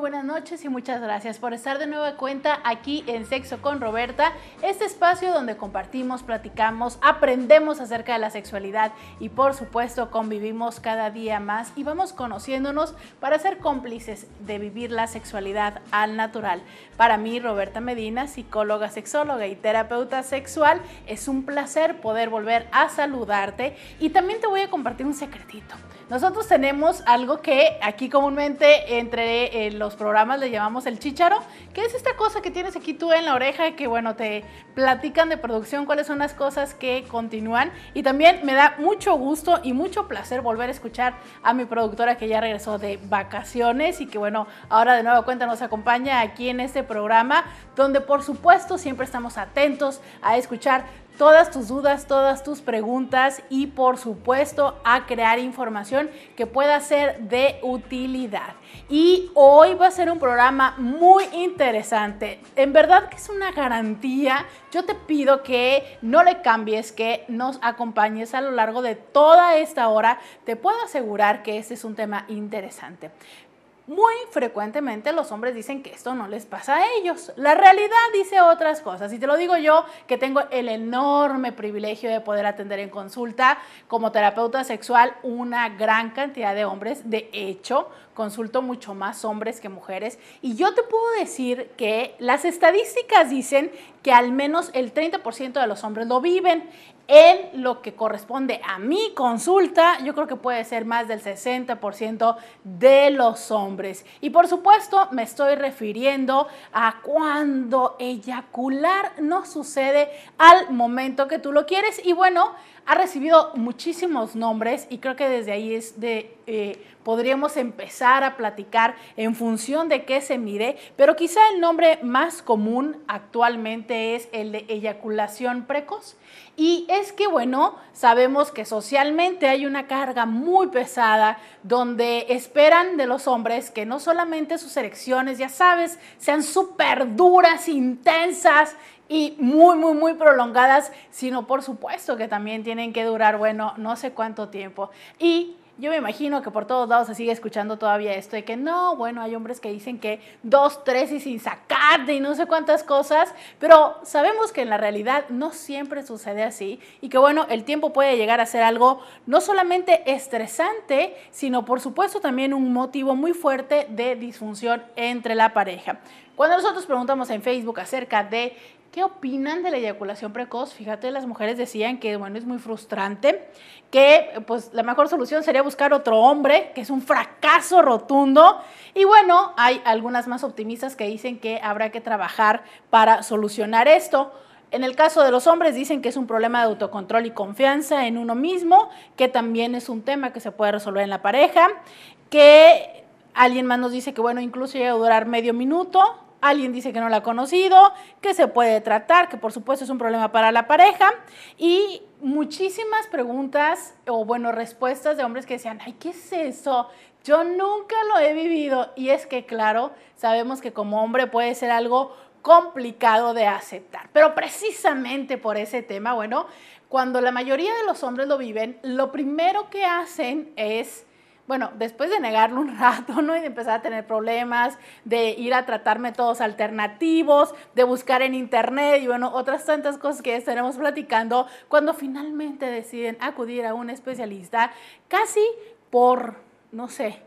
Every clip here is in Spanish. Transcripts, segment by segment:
buenas noches y muchas gracias por estar de nueva cuenta aquí en Sexo con Roberta, este espacio donde compartimos, platicamos, aprendemos acerca de la sexualidad y por supuesto convivimos cada día más y vamos conociéndonos para ser cómplices de vivir la sexualidad al natural. Para mí, Roberta Medina, psicóloga, sexóloga y terapeuta sexual, es un placer poder volver a saludarte y también te voy a compartir un secretito. Nosotros tenemos algo que aquí comúnmente entre eh, los programas le llamamos el chicharo, que es esta cosa que tienes aquí tú en la oreja, y que bueno, te platican de producción, cuáles son las cosas que continúan. Y también me da mucho gusto y mucho placer volver a escuchar a mi productora que ya regresó de vacaciones y que bueno, ahora de nueva cuenta nos acompaña aquí en este programa, donde por supuesto siempre estamos atentos a escuchar todas tus dudas, todas tus preguntas y por supuesto a crear información que pueda ser de utilidad. Y hoy va a ser un programa muy interesante. En verdad que es una garantía. Yo te pido que no le cambies, que nos acompañes a lo largo de toda esta hora. Te puedo asegurar que este es un tema interesante. Muy frecuentemente los hombres dicen que esto no les pasa a ellos. La realidad dice otras cosas. Y te lo digo yo, que tengo el enorme privilegio de poder atender en consulta como terapeuta sexual una gran cantidad de hombres. De hecho, consulto mucho más hombres que mujeres. Y yo te puedo decir que las estadísticas dicen que al menos el 30% de los hombres lo viven en lo que corresponde a mi consulta, yo creo que puede ser más del 60% de los hombres. Y por supuesto, me estoy refiriendo a cuando eyacular no sucede al momento que tú lo quieres. Y bueno, ha recibido muchísimos nombres y creo que desde ahí es de, eh, podríamos empezar a platicar en función de qué se mire pero quizá el nombre más común actualmente es el de eyaculación precoz y es que, bueno, sabemos que socialmente hay una carga muy pesada donde esperan de los hombres que no solamente sus elecciones, ya sabes, sean súper duras, intensas y muy, muy, muy prolongadas, sino por supuesto que también tienen que durar, bueno, no sé cuánto tiempo. Y yo me imagino que por todos lados se sigue escuchando todavía esto de que no, bueno, hay hombres que dicen que dos, tres y sin sacarte y no sé cuántas cosas, pero sabemos que en la realidad no siempre sucede así y que bueno, el tiempo puede llegar a ser algo no solamente estresante, sino por supuesto también un motivo muy fuerte de disfunción entre la pareja. Cuando nosotros preguntamos en Facebook acerca de ¿Qué opinan de la eyaculación precoz? Fíjate, las mujeres decían que, bueno, es muy frustrante, que pues la mejor solución sería buscar otro hombre, que es un fracaso rotundo. Y bueno, hay algunas más optimistas que dicen que habrá que trabajar para solucionar esto. En el caso de los hombres dicen que es un problema de autocontrol y confianza en uno mismo, que también es un tema que se puede resolver en la pareja, que alguien más nos dice que bueno, incluso llega a durar medio minuto, alguien dice que no la ha conocido, que se puede tratar, que por supuesto es un problema para la pareja y muchísimas preguntas o bueno, respuestas de hombres que decían, ay, ¿qué es eso? Yo nunca lo he vivido y es que claro, sabemos que como hombre puede ser algo complicado de aceptar. Pero precisamente por ese tema, bueno, cuando la mayoría de los hombres lo viven, lo primero que hacen es bueno, después de negarlo un rato, ¿no? Y de empezar a tener problemas, de ir a tratar métodos alternativos, de buscar en internet y bueno, otras tantas cosas que estaremos platicando cuando finalmente deciden acudir a un especialista, casi por, no sé,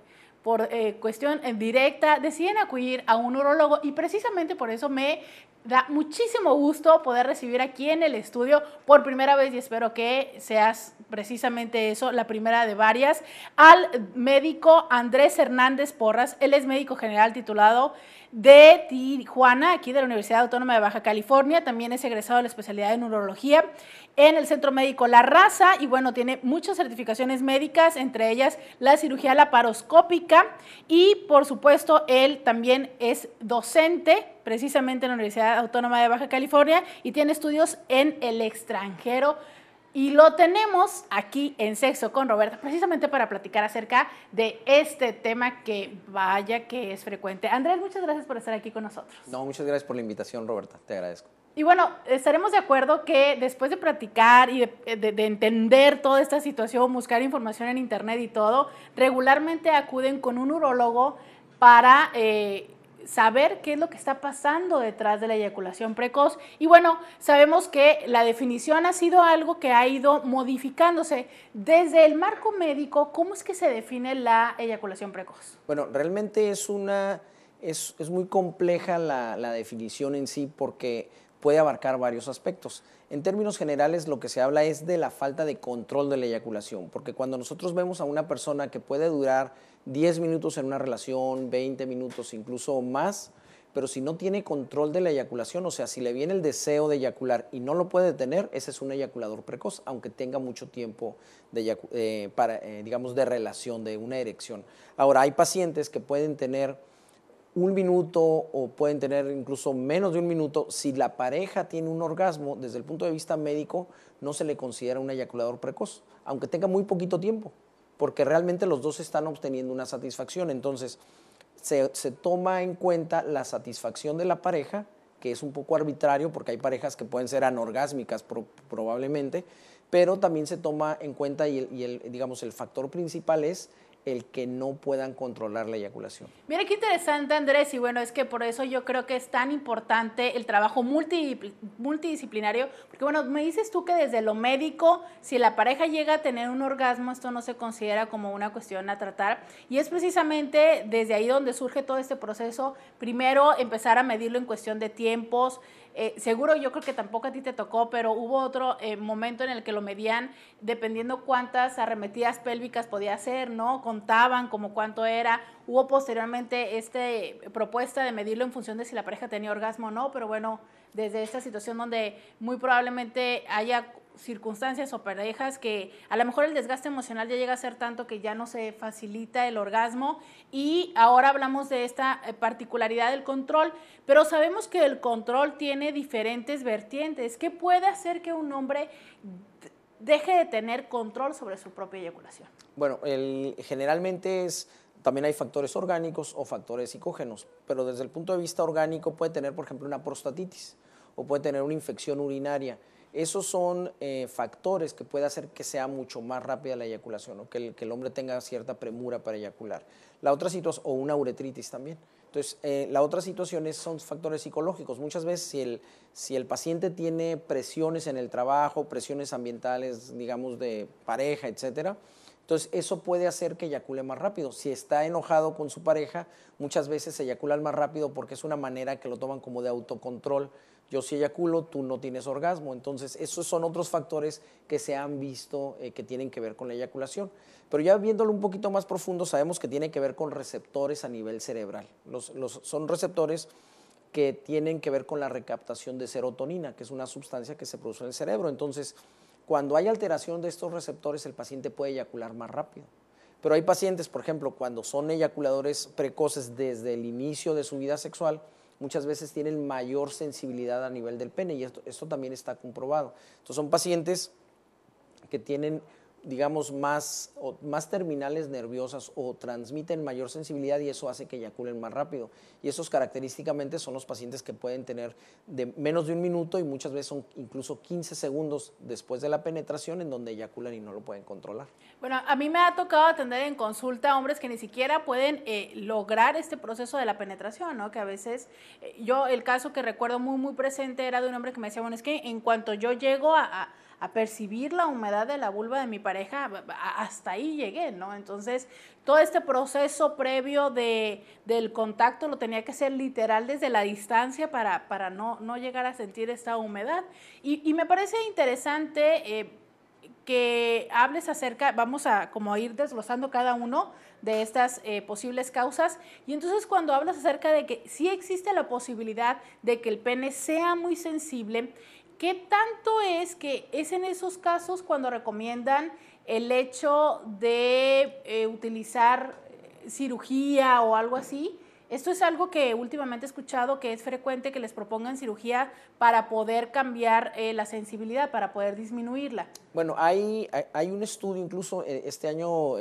por eh, cuestión directa, deciden acudir a un urologo y precisamente por eso me da muchísimo gusto poder recibir aquí en el estudio por primera vez y espero que seas precisamente eso, la primera de varias, al médico Andrés Hernández Porras. Él es médico general titulado de Tijuana, aquí de la Universidad Autónoma de Baja California. También es egresado de la especialidad de neurología en el Centro Médico La Raza y bueno, tiene muchas certificaciones médicas, entre ellas la cirugía laparoscópica y por supuesto él también es docente precisamente en la Universidad Autónoma de Baja California y tiene estudios en el extranjero. Y lo tenemos aquí en Sexo con Roberta, precisamente para platicar acerca de este tema que vaya que es frecuente. Andrés, muchas gracias por estar aquí con nosotros. No, muchas gracias por la invitación, Roberta. Te agradezco. Y bueno, estaremos de acuerdo que después de platicar y de, entender toda esta situación, buscar información en internet y todo, regularmente acuden con un urólogo para eh, saber qué es lo que está pasando detrás de la eyaculación precoz. Y bueno, sabemos que la definición ha sido algo que ha ido modificándose. Desde el marco médico, ¿cómo es que se define la eyaculación precoz? Bueno, realmente es una... Es, muy compleja la definición en sí porque puede abarcar varios aspectos. En términos generales, lo que se habla es de la falta de control de la eyaculación, porque cuando nosotros vemos a una persona que puede durar 10 minutos en una relación, 20 minutos incluso más, pero si no tiene control de la eyaculación, o sea, si le viene el deseo de eyacular y no lo puede tener, ese es un eyaculador precoz, aunque tenga mucho tiempo de, eh, eh, digamos, de relación, de una erección. Ahora, hay pacientes que pueden tener un minuto o pueden tener incluso menos de un minuto. Si la pareja tiene un orgasmo, desde el punto de vista médico, no se le considera un eyaculador precoz, aunque tenga muy poquito tiempo porque realmente los dos están obteniendo una satisfacción. Entonces, se, toma en cuenta la satisfacción de la pareja, que es un poco arbitrario porque hay parejas que pueden ser anorgásmicas probablemente, pero también se toma en cuenta y, y el digamos, el factor principal es el que no puedan controlar la eyaculación. Mira qué interesante Andrés, y bueno, es que por eso yo creo que es tan importante el trabajo multi, multidisciplinario, porque bueno, me dices tú que desde lo médico, si la pareja llega a tener un orgasmo, esto no se considera como una cuestión a tratar, y es precisamente desde ahí donde surge todo este proceso, primero empezar a medirlo en cuestión de tiempos, eh, seguro yo creo que tampoco a ti te tocó, pero hubo otro eh, momento en el que lo medían dependiendo cuántas arremetidas pélvicas podía hacer, ¿no? contaban, como cuánto era. Hubo posteriormente esta eh, propuesta de medirlo en función de si la pareja tenía orgasmo o no, pero bueno, desde esta situación donde muy probablemente haya circunstancias o parejas que a lo mejor el desgaste emocional ya llega a ser tanto que ya no se facilita el orgasmo y ahora hablamos de esta eh, particularidad del control, pero sabemos que el control tiene diferentes vertientes. ¿Qué puede hacer que un hombre deje de tener control sobre su propia eyaculación? Bueno, generalmente también hay factores orgánicos o factores psicógenos, pero desde el punto de vista orgánico puede tener, por ejemplo, una prostatitis o puede tener una infección urinaria. Esos son eh, factores que puede hacer que sea mucho más rápida la eyaculación o que el, que el hombre tenga cierta premura para eyacular. La otra situación, o una uretritis también. Entonces, eh, la otra situación es, son factores psicológicos. Muchas veces si el, si el paciente tiene presiones en el trabajo, presiones ambientales, digamos, de pareja, etcétera, entonces eso puede hacer que eyacule más rápido. Si está enojado con su pareja, muchas veces se eyaculan más rápido porque es una manera que lo toman como de autocontrol yo si eyaculo, tú no tienes orgasmo. Entonces, esos son otros factores que se han visto eh, que tienen que ver con la eyaculación. Pero ya viéndolo un poquito más profundo, sabemos que tiene que ver con receptores a nivel cerebral. son receptores que tienen que ver con la recaptación de serotonina, que es una sustancia que se produce en el cerebro. Entonces, cuando hay alteración de estos receptores, el paciente puede eyacular más rápido. Pero hay pacientes, por ejemplo, cuando son eyaculadores precoces desde el inicio de su vida sexual, muchas veces tienen mayor sensibilidad a nivel del pene y esto, esto también está comprobado. Entonces son pacientes que tienen digamos, más, más terminales nerviosas o transmiten mayor sensibilidad y eso hace que eyaculen más rápido. Y esos característicamente son los pacientes que pueden tener de menos de un minuto y muchas veces son incluso 15 segundos después de la penetración en donde eyaculan y no lo pueden controlar. Bueno, a mí me ha tocado atender en consulta hombres que ni siquiera pueden eh, lograr este proceso de la penetración, ¿no? Que a veces, eh, yo el caso que recuerdo muy, muy presente era de un hombre que me decía, bueno, es que en cuanto yo llego a a percibir la humedad de la vulva de mi pareja, hasta ahí llegué, ¿no? Entonces, todo este proceso previo de, del contacto lo tenía que hacer literal desde la distancia para, para no, no llegar a sentir esta humedad. Y, me parece interesante... Eh, que hables acerca, vamos a como ir desglosando cada uno de estas eh, posibles causas. Y entonces cuando hablas acerca de que sí existe la posibilidad de que el pene sea muy sensible, ¿Qué tanto es que es en esos casos cuando recomiendan el hecho de eh, utilizar eh, cirugía o algo así? Esto es algo que últimamente he escuchado que es frecuente que les propongan cirugía para poder cambiar eh, la sensibilidad, para poder disminuirla. Bueno, hay, hay, un estudio, incluso este año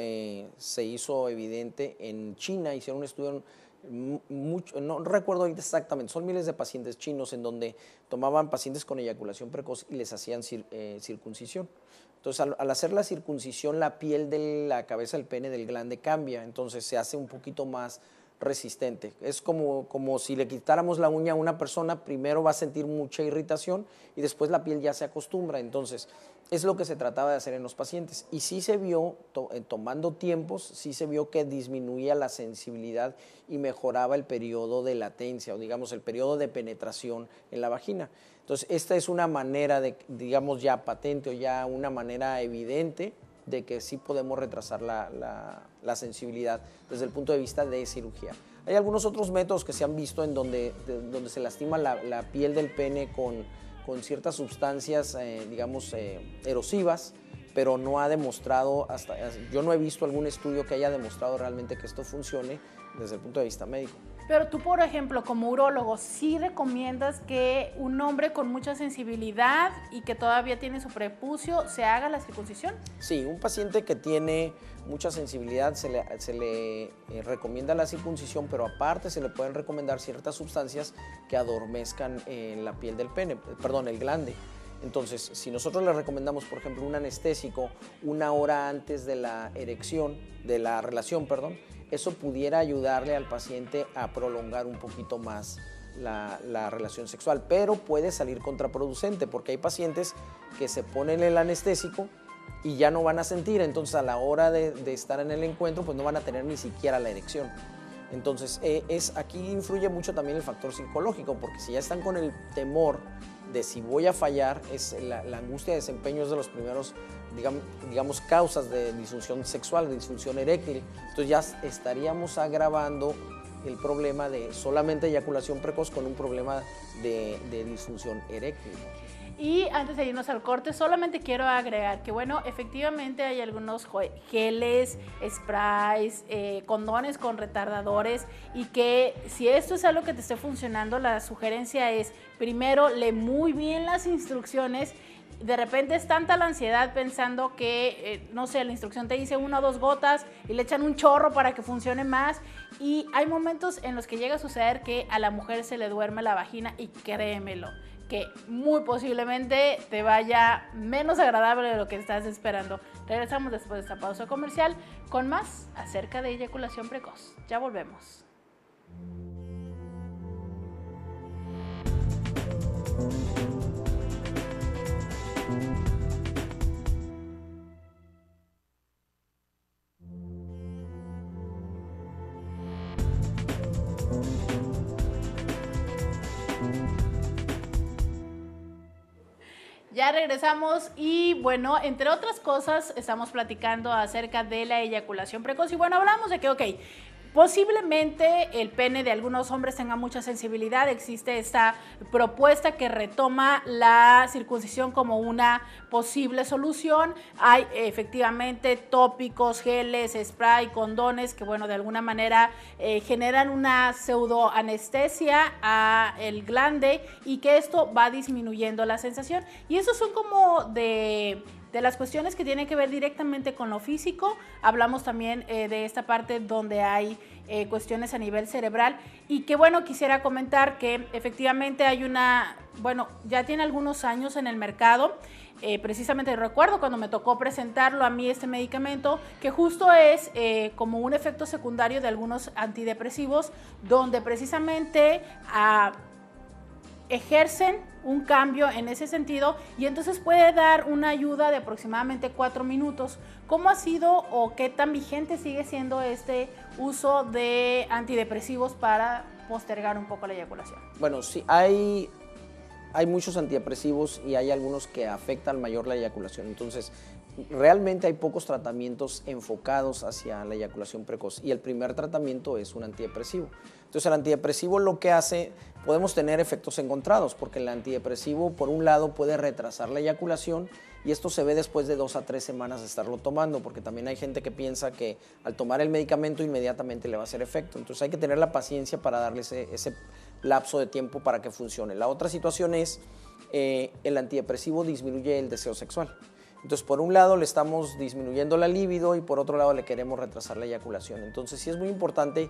se hizo evidente en China, hicieron un estudio no recuerdo exactamente, son miles de pacientes chinos en donde tomaban pacientes con eyaculación precoz y les hacían eh, circuncisión. Entonces, al, al, hacer la circuncisión, la piel de la cabeza del pene del glande cambia, entonces se hace un poquito más resistente. Es como, como si le quitáramos la uña a una persona, primero va a sentir mucha irritación y después la piel ya se acostumbra. Entonces, es lo que se trataba de hacer en los pacientes. Y sí se vio, eh, tomando tiempos, sí se vio que disminuía la sensibilidad y mejoraba el periodo de latencia o digamos el periodo de penetración en la vagina. Entonces, esta es una manera de, digamos ya patente o ya una manera evidente de que sí podemos retrasar la, sensibilidad desde el punto de vista de cirugía. Hay algunos otros métodos que se han visto en donde, donde se lastima la, piel del pene con, ciertas sustancias, eh, digamos, eh, erosivas, pero no ha demostrado, hasta, yo no he visto algún estudio que haya demostrado realmente que esto funcione desde el punto de vista médico. Pero tú, por ejemplo, como urólogo, ¿sí recomiendas que un hombre con mucha sensibilidad y que todavía tiene su prepucio se haga la circuncisión? Sí, un paciente que tiene mucha sensibilidad se le, eh, recomienda la circuncisión, pero aparte se le pueden recomendar ciertas sustancias que adormezcan eh, la piel del pene, perdón, el glande. Entonces, si nosotros le recomendamos, por ejemplo, un anestésico una hora antes de la erección, de la relación, perdón, eso pudiera ayudarle al paciente a prolongar un poquito más la, relación sexual, pero puede salir contraproducente porque hay pacientes que se ponen el anestésico y ya no van a sentir, entonces a la hora de, estar en el encuentro pues no van a tener ni siquiera la erección. Entonces eh, es, aquí influye mucho también el factor psicológico porque si ya están con el temor de si voy a fallar, es la, angustia de desempeño es de los primeros, digamos, causas de disfunción sexual, de disfunción eréctil. Entonces ya estaríamos agravando el problema de solamente eyaculación precoz con un problema de disfunción eréctil. Y antes de irnos al corte, solamente quiero agregar que, bueno, efectivamente hay algunos geles, sprays, eh, condones con retardadores y que si esto es algo que te esté funcionando, la sugerencia es, primero, lee muy bien las instrucciones de repente es tanta la ansiedad pensando que, eh, no sé, la instrucción te dice una o dos gotas y le echan un chorro para que funcione más. Y hay momentos en los que llega a suceder que a la mujer se le duerme la vagina y créemelo que muy posiblemente te vaya menos agradable de lo que estás esperando. Regresamos después de esta pausa comercial con más acerca de eyaculación precoz. Ya volvemos. Ya regresamos y bueno, entre otras cosas, estamos platicando acerca de la eyaculación precoz y bueno, hablamos de que, ok, Posiblemente el pene de algunos hombres tenga mucha sensibilidad. Existe esta propuesta que retoma la circuncisión como una posible solución. Hay efectivamente tópicos, geles, spray, condones que, bueno, de alguna manera eh, generan una pseudoanestesia a el glande y que esto va disminuyendo la sensación. Y esos son como de de las cuestiones que tienen que ver directamente con lo físico, hablamos también eh, de esta parte donde hay eh, cuestiones a nivel cerebral. Y qué bueno, quisiera comentar que efectivamente hay una, bueno, ya tiene algunos años en el mercado. Eh, precisamente recuerdo cuando me tocó presentarlo a mí este medicamento, que justo es como un efecto secundario de algunos antidepresivos, donde precisamente a ejercen un cambio en ese sentido y entonces puede dar una ayuda de aproximadamente cuatro minutos. ¿Cómo ha sido o qué tan vigente sigue siendo este uso de antidepresivos para postergar un poco la eyaculación? Bueno, sí, hay, hay muchos antidepresivos y hay algunos que afectan mayor la eyaculación. Entonces, realmente hay pocos tratamientos enfocados hacia la eyaculación precoz y el primer tratamiento es un antidepresivo. Entonces el antidepresivo lo que hace, podemos tener efectos encontrados, porque el antidepresivo por un lado puede retrasar la eyaculación y esto se ve después de dos a tres semanas de estarlo tomando, porque también hay gente que piensa que al tomar el medicamento inmediatamente le va a hacer efecto. Entonces hay que tener la paciencia para darle ese, lapso de tiempo para que funcione. La otra situación es eh, el antidepresivo disminuye el deseo sexual. Entonces, por un lado le estamos disminuyendo la libido y por otro lado le queremos retrasar la eyaculación. Entonces, sí es muy importante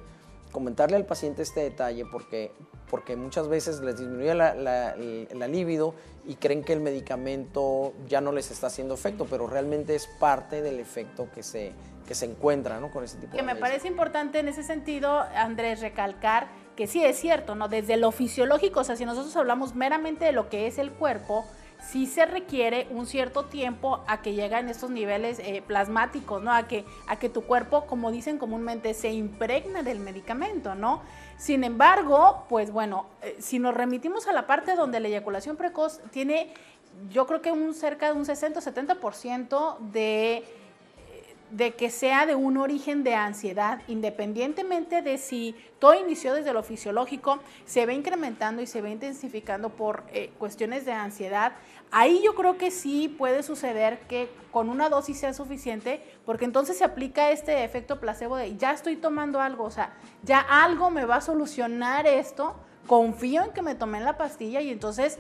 comentarle al paciente este detalle porque, porque muchas veces les disminuye la, la, libido y creen que el medicamento ya no les está haciendo efecto, pero realmente es parte del efecto que se, que se encuentra con ese tipo que de Que me parece importante en ese sentido, Andrés, recalcar que sí es cierto, ¿no? Desde lo fisiológico, o sea, si nosotros hablamos meramente de lo que es el cuerpo, sí se requiere un cierto tiempo a que lleguen estos niveles eh, plasmáticos, ¿no? A que, a que tu cuerpo, como dicen comúnmente, se impregna del medicamento, ¿no? Sin embargo, pues bueno, eh, si nos remitimos a la parte donde la eyaculación precoz tiene, yo creo que un cerca de un 60-70% de de que sea de un origen de ansiedad, independientemente de si todo inició desde lo fisiológico, se ve incrementando y se ve intensificando por eh, cuestiones de ansiedad, ahí yo creo que sí puede suceder que con una dosis sea suficiente, porque entonces se aplica este efecto placebo de ya estoy tomando algo, o sea, ya algo me va a solucionar esto, confío en que me tomé la pastilla y entonces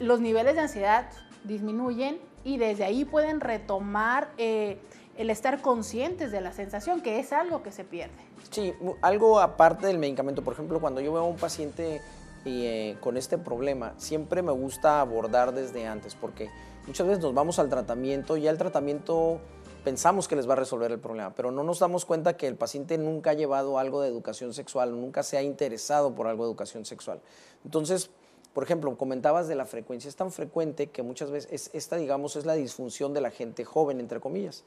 los niveles de ansiedad disminuyen y desde ahí pueden retomar... Eh, el estar conscientes de la sensación, que es algo que se pierde. Sí, algo aparte del medicamento. Por ejemplo, cuando yo veo a un paciente eh, con este problema, siempre me gusta abordar desde antes, porque muchas veces nos vamos al tratamiento y al tratamiento pensamos que les va a resolver el problema, pero no nos damos cuenta que el paciente nunca ha llevado algo de educación sexual, nunca se ha interesado por algo de educación sexual. Entonces, por ejemplo, comentabas de la frecuencia, es tan frecuente que muchas veces esta, digamos, es la disfunción de la gente joven, entre comillas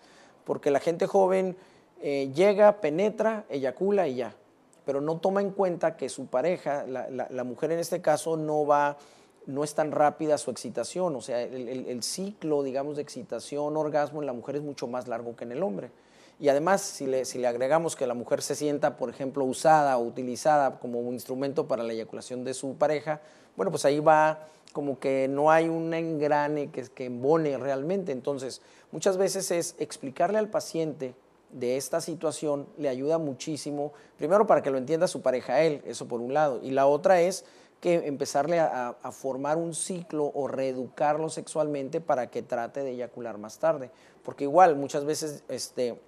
porque la gente joven eh, llega, penetra, eyacula y ya, pero no toma en cuenta que su pareja, la, mujer en este caso, no va no es tan rápida su excitación, o sea, el, ciclo, digamos, de excitación, orgasmo en la mujer es mucho más largo que en el hombre. Y además, si le agregamos que la mujer se sienta, por ejemplo, usada o utilizada como un instrumento para la eyaculación de su pareja, bueno, pues ahí va como que no hay un engrane que, embone realmente. Entonces, muchas veces es explicarle al paciente de esta situación le ayuda muchísimo, primero para que lo entienda su pareja él, eso por un lado, y la otra es que empezarle a, formar un ciclo o reeducarlo sexualmente para que trate de eyacular más tarde, porque igual muchas veces, este,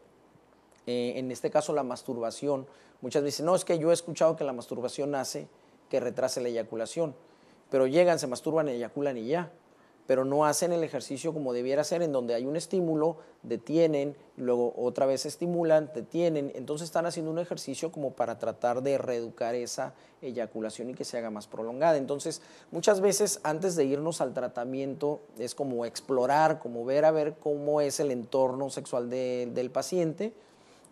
eh, en este caso la masturbación, muchas veces, no, es que yo he escuchado que la masturbación hace que retrase la eyaculación pero llegan, se masturban, eyaculan y ya. Pero no hacen el ejercicio como debiera ser, en donde hay un estímulo, detienen, luego otra vez estimulan, detienen. Entonces están haciendo un ejercicio como para tratar de reeducar esa eyaculación y que se haga más prolongada. Entonces, muchas veces antes de irnos al tratamiento es como explorar, como ver a ver cómo es el entorno sexual del paciente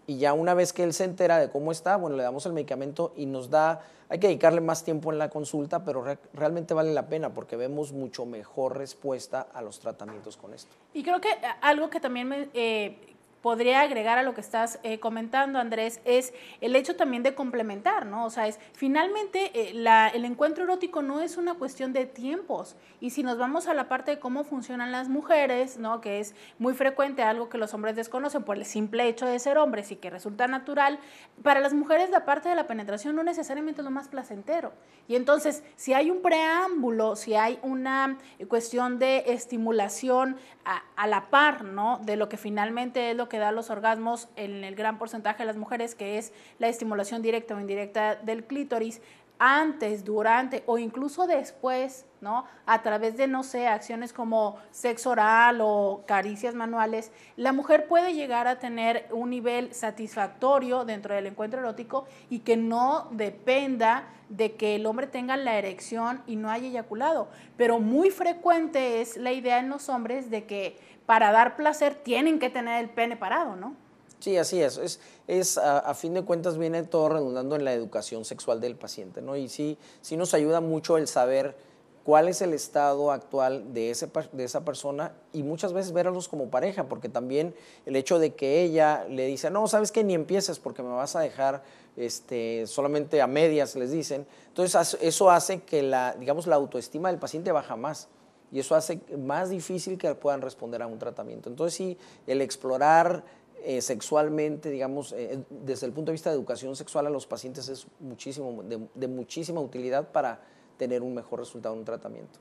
y ya una vez que él se entera de cómo está, bueno, le damos el medicamento y nos da, hay que dedicarle más tiempo en la consulta, pero realmente vale la pena porque vemos mucho mejor respuesta a los tratamientos con esto. Y creo que eh, algo que también me, eh, podría agregar a lo que estás eh, comentando, Andrés, es el hecho también de complementar, ¿no? O sea, es finalmente eh, el encuentro erótico no es una cuestión de tiempos. Y si nos vamos a la parte de cómo funcionan las mujeres, ¿no? Que es muy frecuente, algo que los hombres desconocen por el simple hecho de ser hombres y que resulta natural, para las mujeres la parte de la penetración no necesariamente es lo más placentero. Y entonces, si hay un preámbulo, si hay una eh, cuestión de estimulación a, la par, ¿no? De lo que finalmente es lo que da los orgasmos en el gran porcentaje de las mujeres, que es la estimulación directa o indirecta del clítoris, antes, durante o incluso después, ¿no? A través de, no sé, acciones como sexo oral o caricias manuales, la mujer puede llegar a tener un nivel satisfactorio dentro del encuentro erótico y que no dependa de que el hombre tenga la erección y no haya eyaculado. Pero muy frecuente es la idea en los hombres de que para dar placer tienen que tener el pene parado, ¿no? Sí, así es. Es, es a, fin de cuentas viene todo redundando en la educación sexual del paciente, ¿no? Y sí, sí nos ayuda mucho el saber cuál es el estado actual de, ese, de esa persona y muchas veces verlos como pareja, porque también el hecho de que ella le dice, no, sabes que ni empieces porque me vas a dejar este, solamente a medias, les dicen. Entonces eso hace que la, digamos, la autoestima del paciente baja más y eso hace más difícil que puedan responder a un tratamiento. Entonces sí, el explorar eh, sexualmente, digamos, eh, eh, desde el punto de vista de educación sexual a los pacientes es muchísimo, de, de muchísima utilidad para tener un mejor resultado en un tratamiento.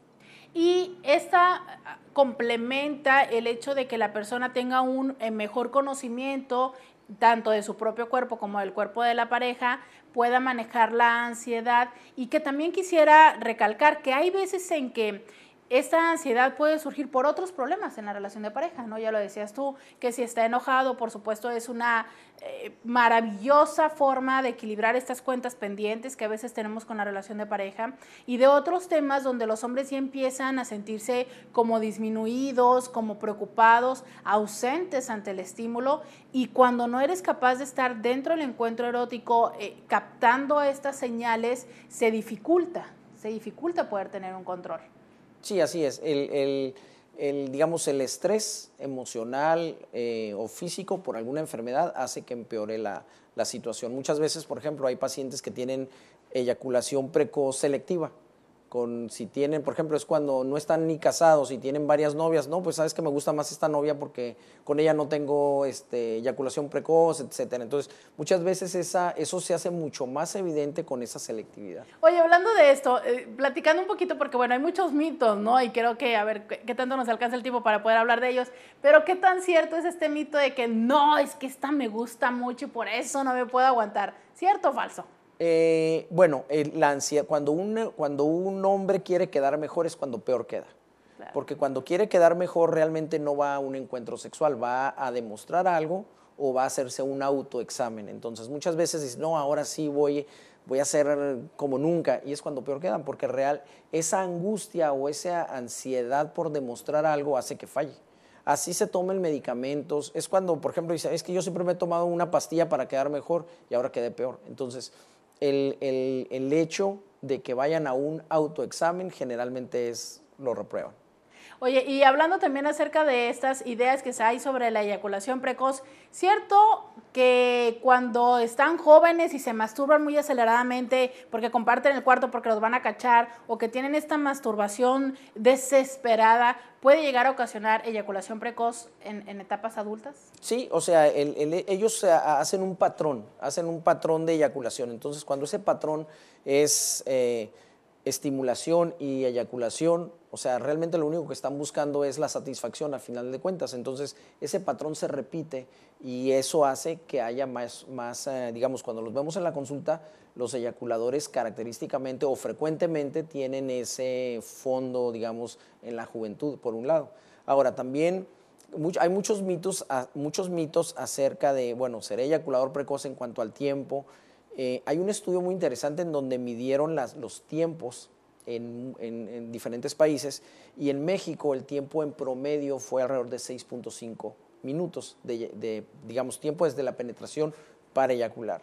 Y esta ah, complementa el hecho de que la persona tenga un mejor conocimiento tanto de su propio cuerpo como del cuerpo de la pareja, pueda manejar la ansiedad y que también quisiera recalcar que hay veces en que esta ansiedad puede surgir por otros problemas en la relación de pareja, ¿no? Ya lo decías tú, que si está enojado, por supuesto, es una eh, maravillosa forma de equilibrar estas cuentas pendientes que a veces tenemos con la relación de pareja y de otros temas donde los hombres ya empiezan a sentirse como disminuidos, como preocupados, ausentes ante el estímulo y cuando no eres capaz de estar dentro del encuentro erótico eh, captando estas señales, se dificulta, se dificulta poder tener un control. Sí, así es. El, el, digamos, el estrés emocional eh, o físico por alguna enfermedad hace que empeore la, la situación. Muchas veces, por ejemplo, hay pacientes que tienen eyaculación precoz selectiva, con si tienen, por ejemplo, es cuando no están ni casados y tienen varias novias, no, pues sabes que me gusta más esta novia porque con ella no tengo este, eyaculación precoz, etcétera. Entonces, muchas veces esa, eso se hace mucho más evidente con esa selectividad. Oye, hablando de esto, eh, platicando un poquito, porque bueno, hay muchos mitos, ¿no? Y creo que, a ver, qué tanto nos alcanza el tiempo para poder hablar de ellos, pero qué tan cierto es este mito de que no, es que esta me gusta mucho y por eso no me puedo aguantar. ¿Cierto o falso? Eh, bueno, eh, la ansiedad, cuando un, cuando un hombre quiere quedar mejor es cuando peor queda. Porque cuando quiere quedar mejor realmente no va a un encuentro sexual, va a demostrar algo o va a hacerse un autoexamen. Entonces muchas veces dice, no, ahora sí voy, voy a hacer como nunca. Y es cuando peor queda, porque real, esa angustia o esa ansiedad por demostrar algo hace que falle. Así se tomen medicamentos. Es cuando, por ejemplo, dice, es que yo siempre me he tomado una pastilla para quedar mejor y ahora quedé peor. Entonces, el, el, el hecho de que vayan a un autoexamen generalmente es lo reprueban. Oye, y hablando también acerca de estas ideas que se hay sobre la eyaculación precoz, ¿cierto que cuando están jóvenes y se masturban muy aceleradamente porque comparten el cuarto porque los van a cachar o que tienen esta masturbación desesperada, puede llegar a ocasionar eyaculación precoz en, etapas adultas? Sí, o sea, ellos hacen un patrón, hacen un patrón de eyaculación. Entonces, cuando ese patrón es... Eh, estimulación y eyaculación, o sea, realmente lo único que están buscando es la satisfacción al final de cuentas. Entonces, ese patrón se repite y eso hace que haya más, más eh, digamos, cuando los vemos en la consulta, los eyaculadores característicamente o frecuentemente tienen ese fondo, digamos, en la juventud, por un lado. Ahora, también hay muchos mitos, muchos mitos acerca de, bueno, ser eyaculador precoz en cuanto al tiempo, eh, hay un estudio muy interesante en donde midieron los tiempos en, diferentes países y en México el tiempo en promedio fue alrededor de 6.5 minutos de, digamos, tiempo desde la penetración para eyacular.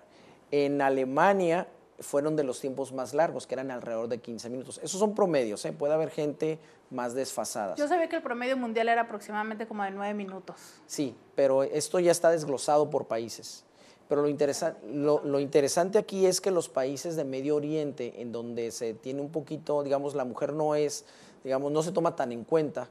En Alemania fueron de los tiempos más largos, que eran alrededor de 15 minutos. Esos son promedios, ¿eh? puede haber gente más desfasada. Yo sabía que el promedio mundial era aproximadamente como de 9 minutos. Sí, pero esto ya está desglosado por países. Pero lo, interesa lo, lo, interesante aquí es que los países de Medio Oriente, en donde se tiene un poquito, digamos, la mujer no es, digamos, no se toma tan en cuenta,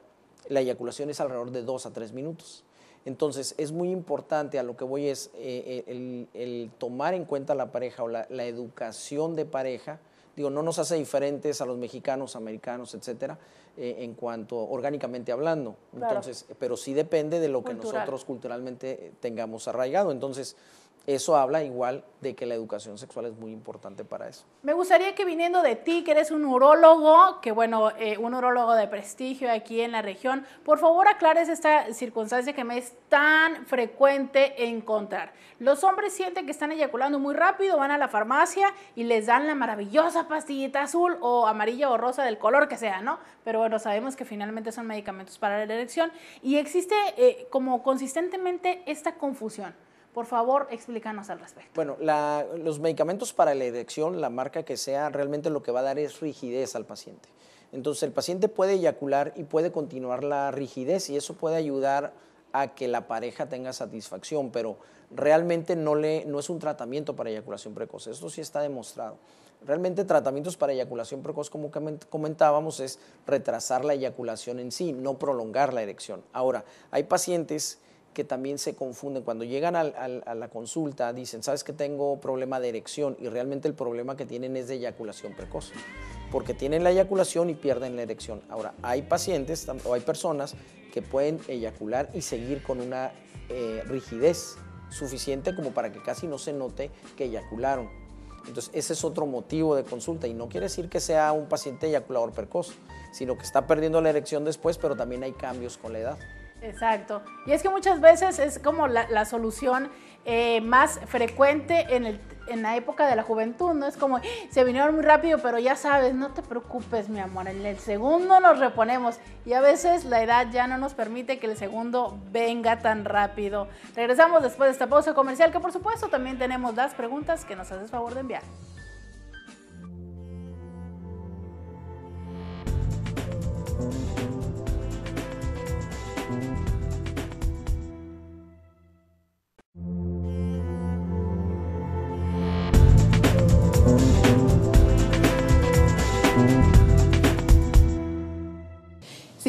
la eyaculación es alrededor de dos a tres minutos. Entonces, es muy importante, a lo que voy es eh, eh, el, el, tomar en cuenta la pareja o la, la educación de pareja, digo, no nos hace diferentes a los mexicanos, americanos, etcétera, eh, en cuanto orgánicamente hablando. Entonces, pero sí depende de lo que nosotros culturalmente tengamos arraigado. Entonces, eso habla igual de que la educación sexual es muy importante para eso. Me gustaría que viniendo de ti, que eres un urólogo, que bueno, eh, un urólogo de prestigio aquí en la región, por favor aclares esta circunstancia que me es tan frecuente encontrar. Los hombres sienten que están eyaculando muy rápido, van a la farmacia y les dan la maravillosa pastillita azul o amarilla o rosa del color que sea, ¿no? Pero bueno, sabemos que finalmente son medicamentos para la erección y existe eh, como consistentemente esta confusión. Por favor, explícanos al respecto. Bueno, los medicamentos para la erección, la marca que sea, realmente lo que va a dar es rigidez al paciente. Entonces el paciente puede eyacular y puede continuar la rigidez y eso puede ayudar a que la pareja tenga satisfacción, pero realmente no, le, no es un tratamiento para eyaculación precoz. Esto sí está demostrado. Realmente tratamientos para eyaculación precoz, como comentábamos, es retrasar la eyaculación en sí, no prolongar la erección. Ahora, hay pacientes que también se confunden. Cuando llegan a la consulta, dicen, ¿sabes que tengo problema de erección? Y realmente el problema que tienen es de eyaculación precoz, porque tienen la eyaculación y pierden la erección. Ahora, hay pacientes o hay personas que pueden eyacular y seguir con una eh, rigidez suficiente como para que casi no se note que eyacularon. Entonces, ese es otro motivo de consulta y no quiere decir que sea un paciente eyaculador precoz, sino que está perdiendo la erección después, pero también hay cambios con la edad. Exacto. Y es que muchas veces es como la, solución eh, más frecuente en, en, la época de la juventud, ¿no? Es como, eh, se vinieron muy rápido, pero ya sabes, no te preocupes, mi amor, en el segundo nos reponemos. Y a veces la edad ya no nos permite que el segundo venga tan rápido. Regresamos después de esta pausa comercial, que por supuesto también tenemos las preguntas que nos haces favor de enviar.